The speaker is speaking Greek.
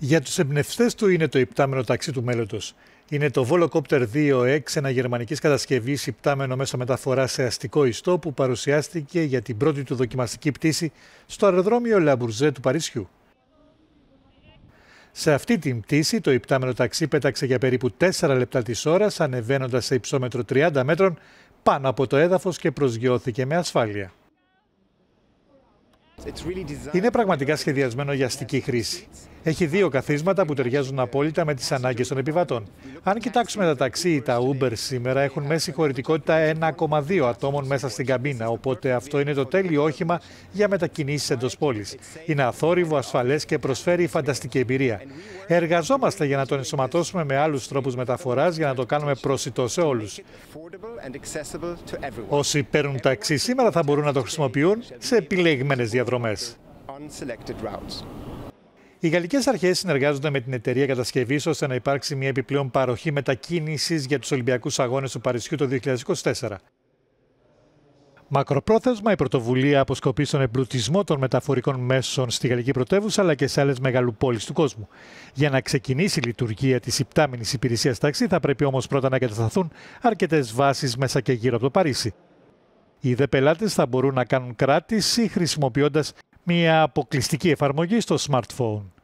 Για τους εμπνευστές του είναι το υπτάμενο ταξί του μέλλοντος. Είναι το Volocopter 2X, ένα γερμανικής κατασκευής υπτάμενο μέσω μεταφοράς σε αστικό ιστό που παρουσιάστηκε για την πρώτη του δοκιμαστική πτήση στο αεροδρόμιο Λαμπουρζέ του Παρισιού. Σε αυτή την πτήση, το υπτάμενο ταξί πέταξε για περίπου 4 λεπτά της ώρας, ανεβαίνοντας σε υψόμετρο 30 μέτρων πάνω από το έδαφος και προσγειώθηκε με ασφάλεια. Είναι πραγματικά σχεδιασμένο για αστική χρήση. Έχει δύο καθίσματα που ταιριάζουν απόλυτα με τις ανάγκες των επιβατών. Αν κοιτάξουμε τα ταξί ή τα Uber σήμερα, έχουν μέση χωρητικότητα 1,2 ατόμων μέσα στην καμπίνα. Οπότε αυτό είναι το τέλειο όχημα για μετακινήσεις εντός πόλης. Είναι αθόρυβο, ασφαλές και προσφέρει φανταστική εμπειρία. Εργαζόμαστε για να τον ενσωματώσουμε με άλλους τρόπους μεταφοράς για να το κάνουμε προσιτό σε όλους. Όσοι παίρνουν ταξί σήμερα θα μπορούν να το χρησιμοποιούν σε επιλεγμένες διαδρομές. Οι γαλλικές αρχές συνεργάζονται με την εταιρεία κατασκευής ώστε να υπάρξει μια επιπλέον παροχή μετακίνησης για τους Ολυμπιακούς Αγώνες του Παρισιού το 2024. Μακροπρόθεσμα, η πρωτοβουλία αποσκοπεί στον εμπλουτισμό των μεταφορικών μέσων στη γαλλική πρωτεύουσα αλλά και σε άλλες μεγάλου του κόσμου. Για να ξεκινήσει η λειτουργία της υπτάμινης υπηρεσίας ταξί, θα πρέπει όμως πρώτα να κατασταθούν αρκετές βάσεις μέσα και γύρω από το Παρίσι. Οι δε πελάτες θα μπορούν να κάνουν κράτηση χρησιμοποιώντας μια αποκλειστική εφαρμογή στο smartphone.